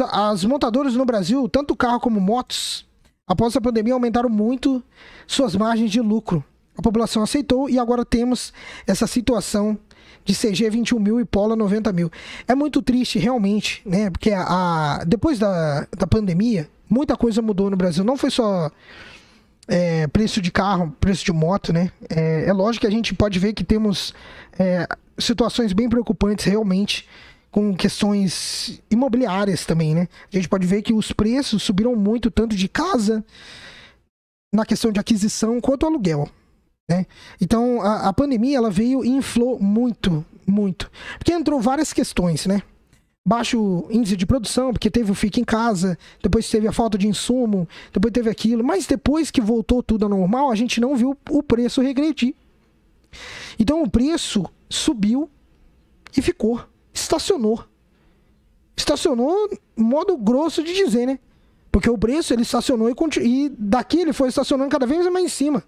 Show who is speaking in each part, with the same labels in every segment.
Speaker 1: as, as montadoras no Brasil, tanto carro como motos, após a pandemia aumentaram muito suas margens de lucro. A população aceitou e agora temos essa situação de CG 21 mil e Pola 90 mil. É muito triste, realmente, né? Porque a, a depois da, da pandemia, muita coisa mudou no Brasil. Não foi só é, preço de carro, preço de moto, né? É, é lógico que a gente pode ver que temos é, situações bem preocupantes, realmente, com questões imobiliárias também, né? A gente pode ver que os preços subiram muito, tanto de casa, na questão de aquisição, quanto aluguel. Né? Então, a, a pandemia ela veio e inflou muito, muito. Porque entrou várias questões, né? baixo índice de produção, porque teve o fica em casa, depois teve a falta de insumo, depois teve aquilo, mas depois que voltou tudo ao normal, a gente não viu o preço regredir. Então o preço subiu e ficou estacionou. Estacionou, modo grosso de dizer, né? Porque o preço ele estacionou e, continu... e daqui ele foi estacionando cada vez mais em cima.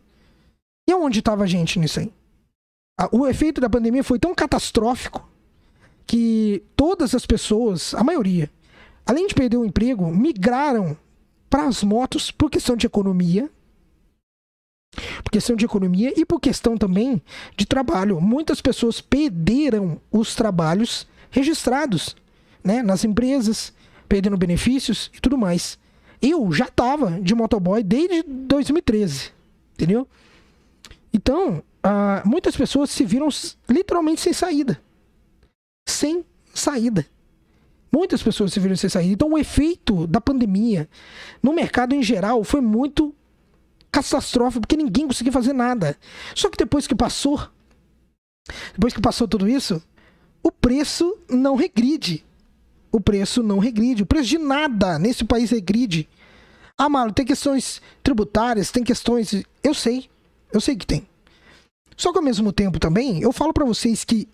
Speaker 1: E onde estava a gente nisso aí? O efeito da pandemia foi tão catastrófico que todas as pessoas, a maioria, além de perder o emprego, migraram para as motos por questão de economia. Por questão de economia e por questão também de trabalho. Muitas pessoas perderam os trabalhos registrados né, nas empresas, perdendo benefícios e tudo mais. Eu já estava de motoboy desde 2013, entendeu? Então, ah, muitas pessoas se viram literalmente sem saída. Sem saída. Muitas pessoas se viram sem saída. Então, o efeito da pandemia no mercado em geral foi muito catastrófico, porque ninguém conseguia fazer nada. Só que depois que passou, depois que passou tudo isso, o preço não regride. O preço não regride. O preço de nada nesse país regride. Ah, Marlon, tem questões tributárias, tem questões. Eu sei. Eu sei que tem. Só que ao mesmo tempo também, eu falo para vocês que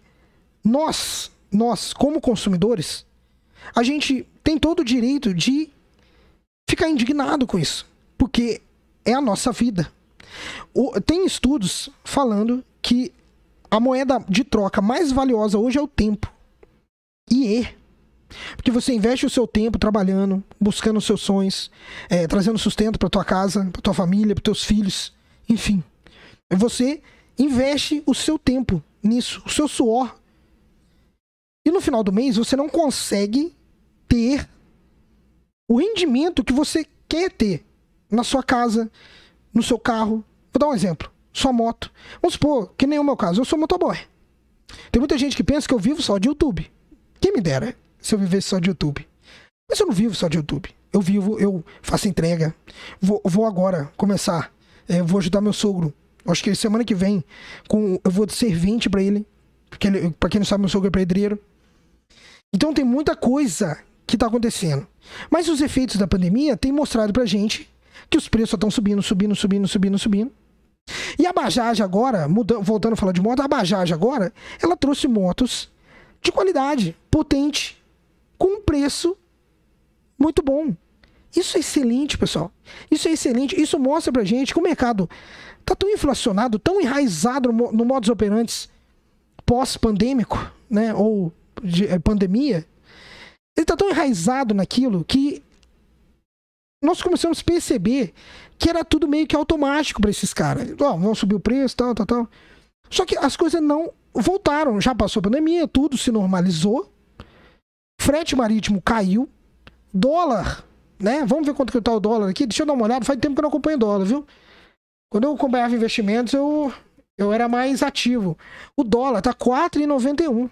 Speaker 1: nós, nós como consumidores, a gente tem todo o direito de ficar indignado com isso, porque é a nossa vida. O, tem estudos falando que a moeda de troca mais valiosa hoje é o tempo. E é. Porque você investe o seu tempo trabalhando, buscando os seus sonhos, é, trazendo sustento para tua casa, para tua família, para teus filhos, enfim. E você investe o seu tempo nisso, o seu suor. E no final do mês você não consegue ter o rendimento que você quer ter na sua casa, no seu carro. Vou dar um exemplo só moto. Vamos supor que nem o meu caso, eu sou motoboy. Tem muita gente que pensa que eu vivo só de YouTube. Quem me dera se eu vivesse só de YouTube. Mas eu não vivo só de YouTube. Eu vivo, eu faço entrega. Vou, vou agora começar. É, eu vou ajudar meu sogro. Acho que semana que vem com, eu vou ser servente para ele. Porque ele, pra quem não sabe, meu sogro é pedreiro. Então tem muita coisa que tá acontecendo. Mas os efeitos da pandemia têm mostrado pra gente que os preços estão subindo, subindo, subindo, subindo, subindo. E a Bajaj agora, mudando, voltando a falar de moto, a Bajaj agora, ela trouxe motos de qualidade, potente, com um preço muito bom. Isso é excelente, pessoal. Isso é excelente. Isso mostra pra gente que o mercado tá tão inflacionado, tão enraizado no, no modus operantes pós-pandêmico, né? Ou de é, pandemia. Ele tá tão enraizado naquilo que nós começamos a perceber que era tudo meio que automático para esses caras. Ó, oh, vão subir o preço, tal, tal, tal. Só que as coisas não voltaram. Já passou a pandemia, tudo se normalizou. Frete marítimo caiu. Dólar, né? Vamos ver quanto que tá o dólar aqui. Deixa eu dar uma olhada. Faz tempo que eu não acompanho dólar, viu? Quando eu acompanhava investimentos, eu, eu era mais ativo. O dólar tá 4,91.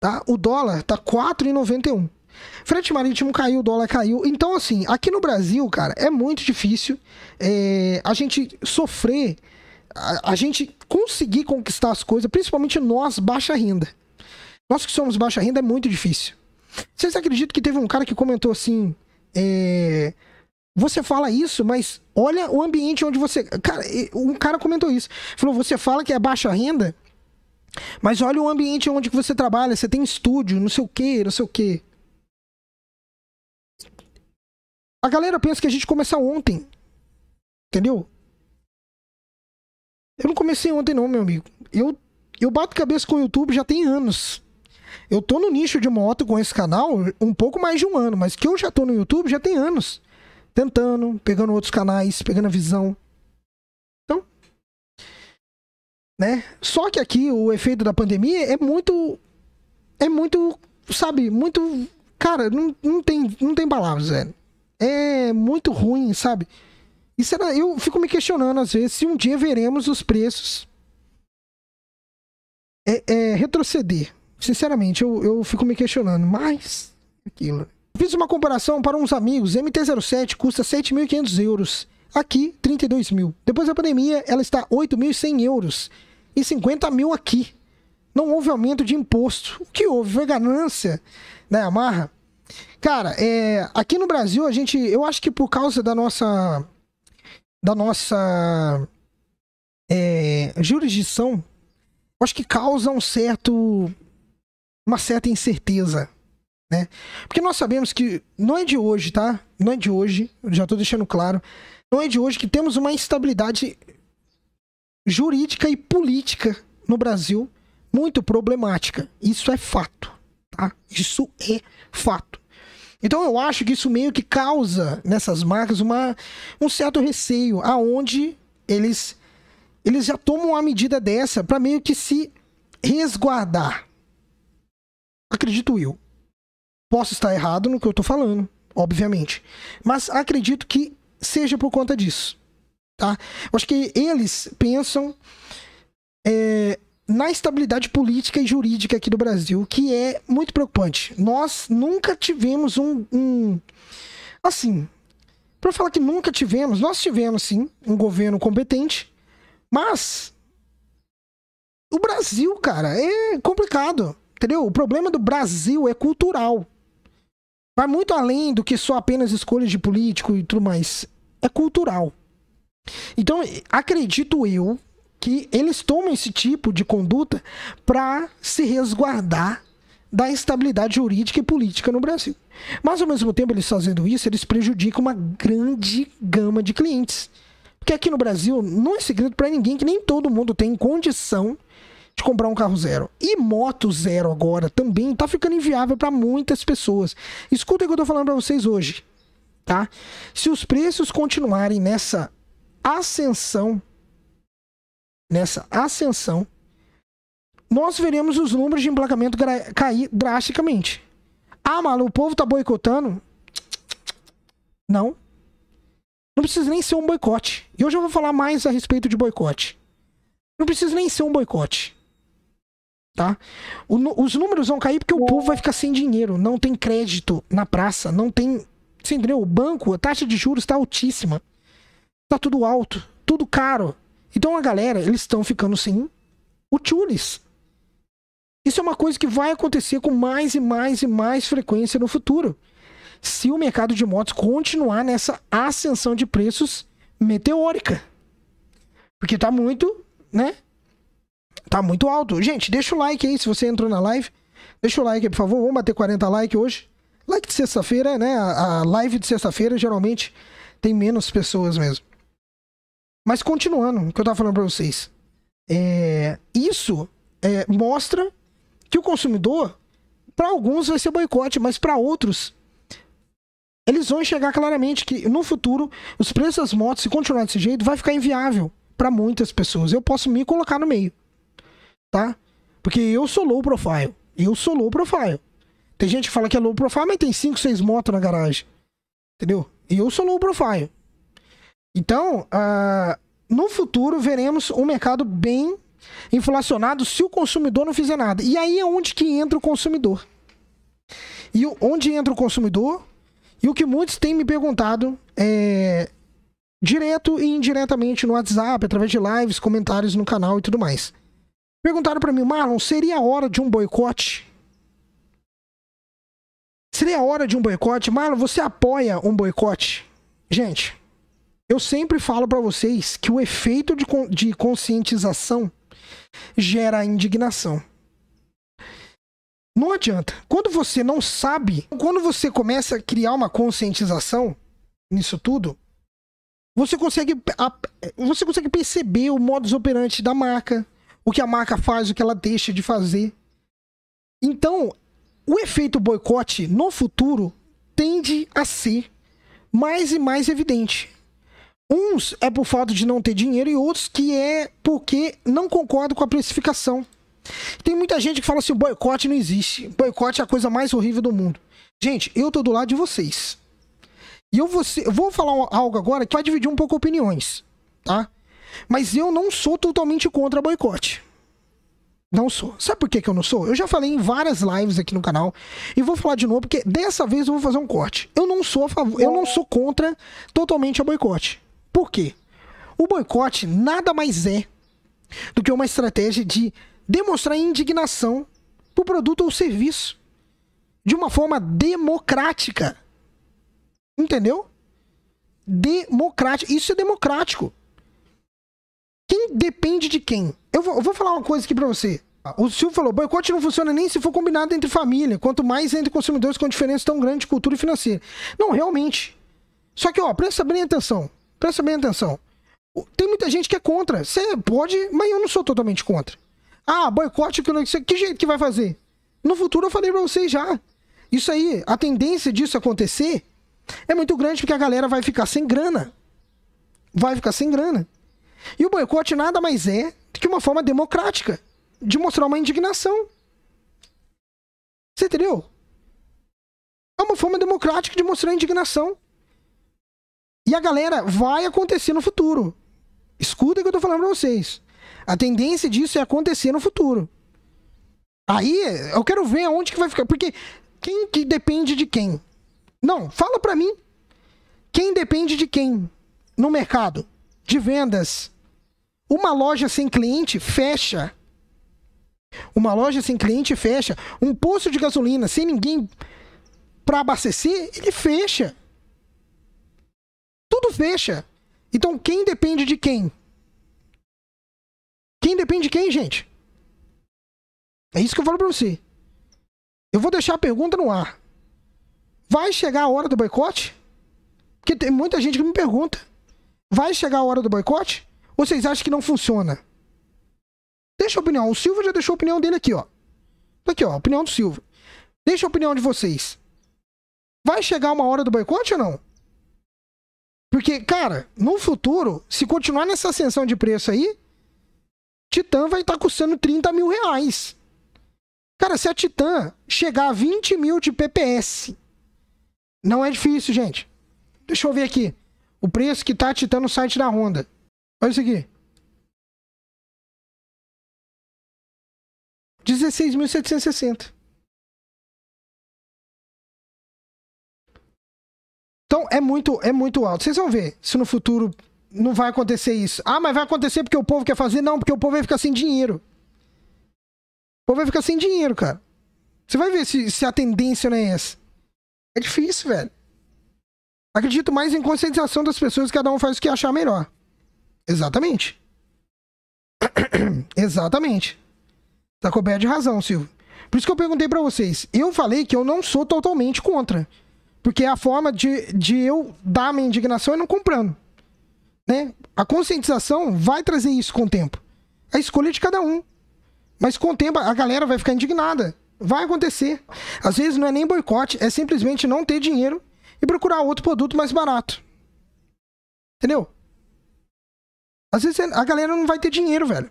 Speaker 1: Tá? O dólar tá 4,91. Frete marítimo caiu, dólar caiu. Então, assim, aqui no Brasil, cara, é muito difícil é, a gente sofrer, a, a gente conseguir conquistar as coisas, principalmente nós, baixa renda. Nós que somos baixa renda é muito difícil. Vocês acreditam que teve um cara que comentou assim: é, você fala isso, mas olha o ambiente onde você. Cara, um cara comentou isso. Falou: você fala que é baixa renda, mas olha o ambiente onde você trabalha, você tem estúdio, não sei o que, não sei o que. A galera pensa que a gente começa ontem. Entendeu? Eu não comecei ontem, não, meu amigo. Eu, eu bato cabeça com o YouTube já tem anos. Eu tô no nicho de moto com esse canal um pouco mais de um ano, mas que eu já tô no YouTube já tem anos. Tentando, pegando outros canais, pegando a visão. Então. Né? Só que aqui o efeito da pandemia é muito. É muito. Sabe? Muito. Cara, não, não, tem, não tem palavras, velho é muito ruim, sabe? E será, eu fico me questionando às vezes se um dia veremos os preços é, é, retroceder. Sinceramente, eu, eu fico me questionando. Mas, aquilo. Fiz uma comparação para uns amigos. MT-07 custa 7.500 euros. Aqui, 32 mil. Depois da pandemia, ela está 8.100 euros. E 50 mil aqui. Não houve aumento de imposto. O que houve? Foi ganância da né, Yamaha? Cara, é, aqui no Brasil a gente, eu acho que por causa da nossa da nossa é, jurisdição, acho que causa um certo uma certa incerteza, né? Porque nós sabemos que não é de hoje, tá? Não é de hoje, já estou deixando claro, não é de hoje que temos uma instabilidade jurídica e política no Brasil muito problemática. Isso é fato tá? Isso é fato. Então eu acho que isso meio que causa nessas marcas uma, um certo receio, aonde eles eles já tomam uma medida dessa para meio que se resguardar. Acredito eu. Posso estar errado no que eu estou falando, obviamente, mas acredito que seja por conta disso, tá? Eu acho que eles pensam é, na estabilidade política e jurídica aqui do Brasil, que é muito preocupante. Nós nunca tivemos um. um assim, para falar que nunca tivemos, nós tivemos sim um governo competente, mas o Brasil, cara, é complicado, entendeu? O problema do Brasil é cultural. Vai muito além do que só apenas escolhas de político e tudo mais. É cultural. Então, acredito eu que eles tomam esse tipo de conduta para se resguardar da estabilidade jurídica e política no Brasil. Mas ao mesmo tempo, eles fazendo isso, eles prejudicam uma grande gama de clientes. Porque aqui no Brasil não é segredo para ninguém que nem todo mundo tem condição de comprar um carro zero. E moto zero agora também está ficando inviável para muitas pessoas. Escutem o que eu estou falando para vocês hoje, tá? Se os preços continuarem nessa ascensão nessa ascensão, nós veremos os números de emplacamento cair drasticamente. Ah, malu o povo tá boicotando? Não. Não precisa nem ser um boicote. E hoje eu vou falar mais a respeito de boicote. Não precisa nem ser um boicote. Tá? O, os números vão cair porque o povo vai ficar sem dinheiro. Não tem crédito na praça. Não tem. Você entendeu? O banco, a taxa de juros está altíssima. Tá tudo alto. Tudo caro. Então a galera, eles estão ficando sem o Tunis. Isso é uma coisa que vai acontecer com mais e mais e mais frequência no futuro. Se o mercado de motos continuar nessa ascensão de preços meteórica. Porque tá muito, né? Tá muito alto. Gente, deixa o like aí se você entrou na live. Deixa o like aí, por favor. Vamos bater 40 likes hoje. Like de sexta-feira, né? A live de sexta-feira geralmente tem menos pessoas mesmo. Mas continuando o que eu tava falando para vocês. É, isso é, mostra que o consumidor, para alguns vai ser boicote, mas para outros eles vão enxergar claramente que no futuro os preços das motos, se continuar desse jeito, vai ficar inviável para muitas pessoas. Eu posso me colocar no meio, tá? Porque eu sou low profile. Eu sou low profile. Tem gente que fala que é low profile, mas tem 5, 6 motos na garagem. Entendeu? E eu sou low profile. Então, uh, no futuro veremos um mercado bem inflacionado se o consumidor não fizer nada. E aí é onde que entra o consumidor. E onde entra o consumidor? E o que muitos têm me perguntado é direto e indiretamente no WhatsApp, através de lives, comentários no canal e tudo mais. Perguntaram para mim, Marlon, seria a hora de um boicote? Seria a hora de um boicote? Marlon, você apoia um boicote? Gente, eu sempre falo para vocês que o efeito de, de conscientização gera indignação. Não adianta. Quando você não sabe, quando você começa a criar uma conscientização nisso tudo, você consegue, você consegue perceber o modus operandi da marca, o que a marca faz, o que ela deixa de fazer. Então, o efeito boicote no futuro tende a ser mais e mais evidente. Uns é por falta de não ter dinheiro e outros que é porque não concordo com a precificação. Tem muita gente que fala assim: o boicote não existe. Boicote é a coisa mais horrível do mundo. Gente, eu tô do lado de vocês. E eu vou, eu vou falar algo agora que vai dividir um pouco opiniões, tá? Mas eu não sou totalmente contra boicote. Não sou. Sabe por que, que eu não sou? Eu já falei em várias lives aqui no canal e vou falar de novo porque dessa vez eu vou fazer um corte. Eu não sou a favor, eu não sou contra totalmente a boicote. Por quê? O boicote nada mais é do que uma estratégia de demonstrar indignação por produto ou serviço de uma forma democrática. Entendeu? Democrático. Isso é democrático. Quem depende de quem? Eu vou, eu vou falar uma coisa aqui pra você. O Silvio falou: boicote não funciona nem se for combinado entre família, quanto mais entre consumidores com diferença tão grande de cultura e financeira. Não, realmente. Só que, ó, presta bem atenção presta bem atenção. Tem muita gente que é contra. Você pode, mas eu não sou totalmente contra. Ah, boicote que não Que jeito que vai fazer? No futuro eu falei pra vocês já. Isso aí, a tendência disso acontecer é muito grande porque a galera vai ficar sem grana. Vai ficar sem grana. E o boicote nada mais é que uma forma democrática de mostrar uma indignação. Você entendeu? É uma forma democrática de mostrar indignação. E a galera vai acontecer no futuro. Escuta o que eu tô falando pra vocês. A tendência disso é acontecer no futuro. Aí eu quero ver aonde que vai ficar. Porque quem que depende de quem? Não, fala pra mim. Quem depende de quem no mercado? De vendas. Uma loja sem cliente fecha. Uma loja sem cliente fecha. Um posto de gasolina sem ninguém para abastecer, ele fecha tudo fecha. Então quem depende de quem? Quem depende de quem, gente? É isso que eu falo pra você. Eu vou deixar a pergunta no ar. Vai chegar a hora do boicote? Porque tem muita gente que me pergunta. Vai chegar a hora do boicote? Ou vocês acham que não funciona? Deixa a opinião. O Silva já deixou a opinião dele aqui, ó. Tá aqui, ó, a opinião do Silva. Deixa a opinião de vocês. Vai chegar uma hora do boicote ou não? Porque, cara, no futuro, se continuar nessa ascensão de preço aí, Titan vai estar tá custando 30 mil reais. Cara, se a Titan chegar a 20 mil de PPS, não é difícil, gente. Deixa eu ver aqui. O preço que tá a Titan no site da Honda. Olha isso aqui. 16.760. Então é muito, é muito alto. Vocês vão ver se no futuro não vai acontecer isso. Ah, mas vai acontecer porque o povo quer fazer? Não, porque o povo vai ficar sem dinheiro. O povo vai ficar sem dinheiro, cara. Você vai ver se, se a tendência não é essa. É difícil, velho. Acredito mais em conscientização das pessoas, cada um faz o que achar melhor. Exatamente. Exatamente. Tá coberto de razão, Silvio. Por isso que eu perguntei para vocês. Eu falei que eu não sou totalmente contra. Porque é a forma de, de eu dar minha indignação é não comprando. Né? A conscientização vai trazer isso com o tempo. É a escolha de cada um. Mas com o tempo a galera vai ficar indignada. Vai acontecer. Às vezes não é nem boicote, é simplesmente não ter dinheiro e procurar outro produto mais barato. Entendeu? Às vezes a galera não vai ter dinheiro, velho.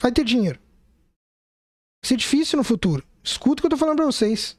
Speaker 1: Vai ter dinheiro. Vai ser difícil no futuro. Escuta o que eu tô falando pra vocês.